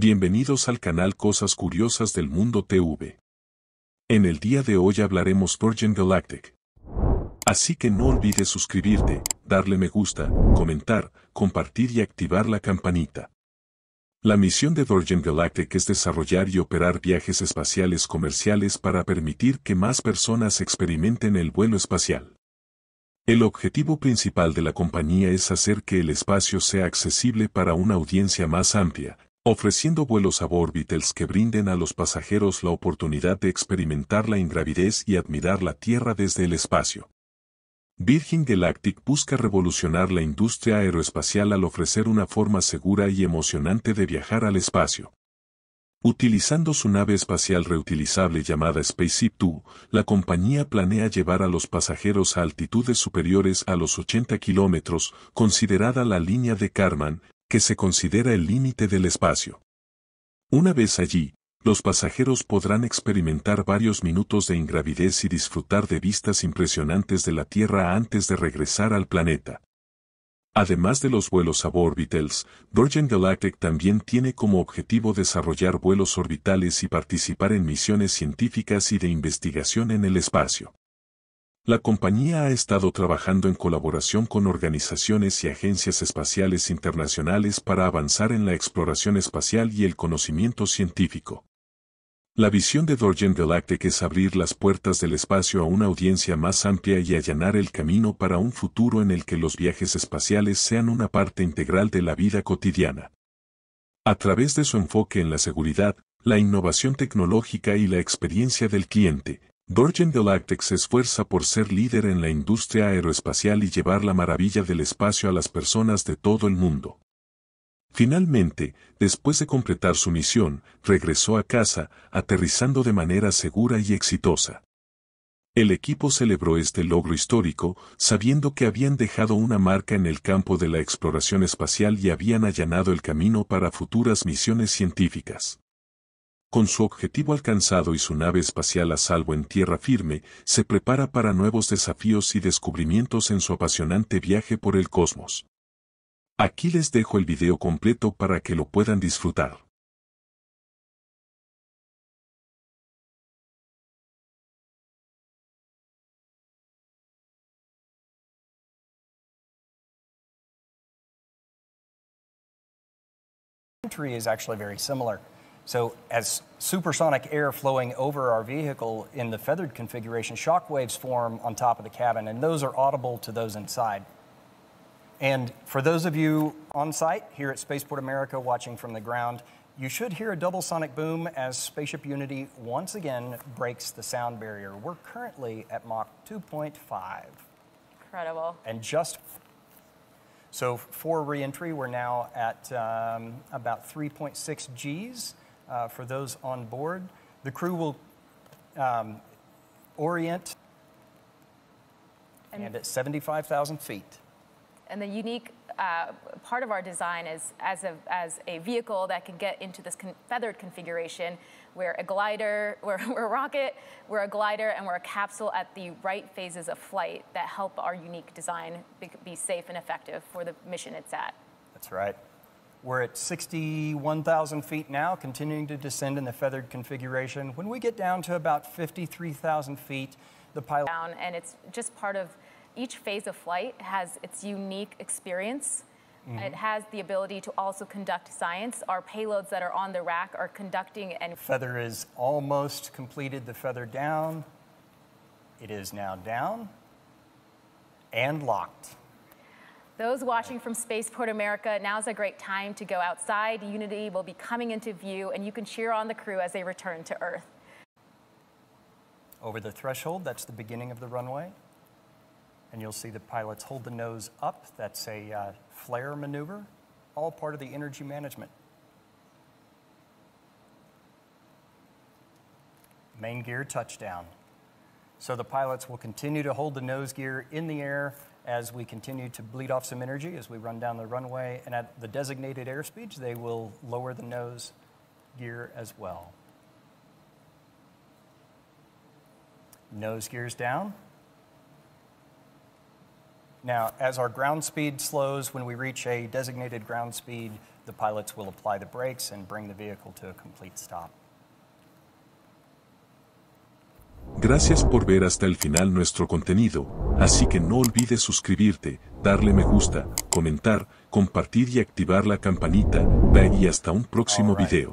Bienvenidos al canal Cosas Curiosas del Mundo TV. En el día de hoy hablaremos Virgin Galactic. Así que no olvides suscribirte, darle me gusta, comentar, compartir y activar la campanita. La misión de Virgin Galactic es desarrollar y operar viajes espaciales comerciales para permitir que más personas experimenten el vuelo espacial. El objetivo principal de la compañía es hacer que el espacio sea accesible para una audiencia más amplia, ofreciendo vuelos a órbitas que brinden a los pasajeros la oportunidad de experimentar la ingravidez y admirar la Tierra desde el espacio. Virgin Galactic busca revolucionar la industria aeroespacial al ofrecer una forma segura y emocionante de viajar al espacio. Utilizando su nave espacial reutilizable llamada Spaceship 2, la compañía planea llevar a los pasajeros a altitudes superiores a los 80 kilómetros, considerada la línea de Karman, que se considera el límite del espacio. Una vez allí, los pasajeros podrán experimentar varios minutos de ingravidez y disfrutar de vistas impresionantes de la Tierra antes de regresar al planeta. Además de los vuelos a Virgin Galactic también tiene como objetivo desarrollar vuelos orbitales y participar en misiones científicas y de investigación en el espacio. La compañía ha estado trabajando en colaboración con organizaciones y agencias espaciales internacionales para avanzar en la exploración espacial y el conocimiento científico. La visión de Dorjen Galactic es abrir las puertas del espacio a una audiencia más amplia y allanar el camino para un futuro en el que los viajes espaciales sean una parte integral de la vida cotidiana. A través de su enfoque en la seguridad, la innovación tecnológica y la experiencia del cliente, Virgin Galactic se esfuerza por ser líder en la industria aeroespacial y llevar la maravilla del espacio a las personas de todo el mundo. Finalmente, después de completar su misión, regresó a casa, aterrizando de manera segura y exitosa. El equipo celebró este logro histórico, sabiendo que habían dejado una marca en el campo de la exploración espacial y habían allanado el camino para futuras misiones científicas. Con su objetivo alcanzado y su nave espacial a salvo en tierra firme, se prepara para nuevos desafíos y descubrimientos en su apasionante viaje por el cosmos. Aquí les dejo el video completo para que lo puedan disfrutar. similar. So as supersonic air flowing over our vehicle in the feathered configuration, shock waves form on top of the cabin, and those are audible to those inside. And for those of you on site here at Spaceport America watching from the ground, you should hear a double sonic boom as Spaceship Unity once again breaks the sound barrier. We're currently at Mach 2.5. Incredible. And just so for reentry, we're now at um, about 3.6 Gs uh, for those on board. The crew will um, orient and, and at 75,000 feet. And the unique uh, part of our design is as a, as a vehicle that can get into this con feathered configuration. We're a glider, we're, we're a rocket, we're a glider, and we're a capsule at the right phases of flight that help our unique design be, be safe and effective for the mission it's at. That's right. We're at 61,000 feet now, continuing to descend in the feathered configuration. When we get down to about 53,000 feet, the pilot... Down, and it's just part of each phase of flight has its unique experience. Mm -hmm. It has the ability to also conduct science. Our payloads that are on the rack are conducting and... Feather is almost completed the feather down. It is now down and locked. Those watching from Spaceport America, now's a great time to go outside. Unity will be coming into view, and you can cheer on the crew as they return to Earth. Over the threshold, that's the beginning of the runway. And you'll see the pilots hold the nose up. That's a uh, flare maneuver, all part of the energy management. Main gear touchdown. So the pilots will continue to hold the nose gear in the air as we continue to bleed off some energy as we run down the runway. And at the designated airspeed, they will lower the nose gear as well. Nose gears down. Now, as our ground speed slows, when we reach a designated ground speed, the pilots will apply the brakes and bring the vehicle to a complete stop. Gracias por ver hasta el final nuestro contenido, así que no olvides suscribirte, darle me gusta, comentar, compartir y activar la campanita, y hasta un próximo video.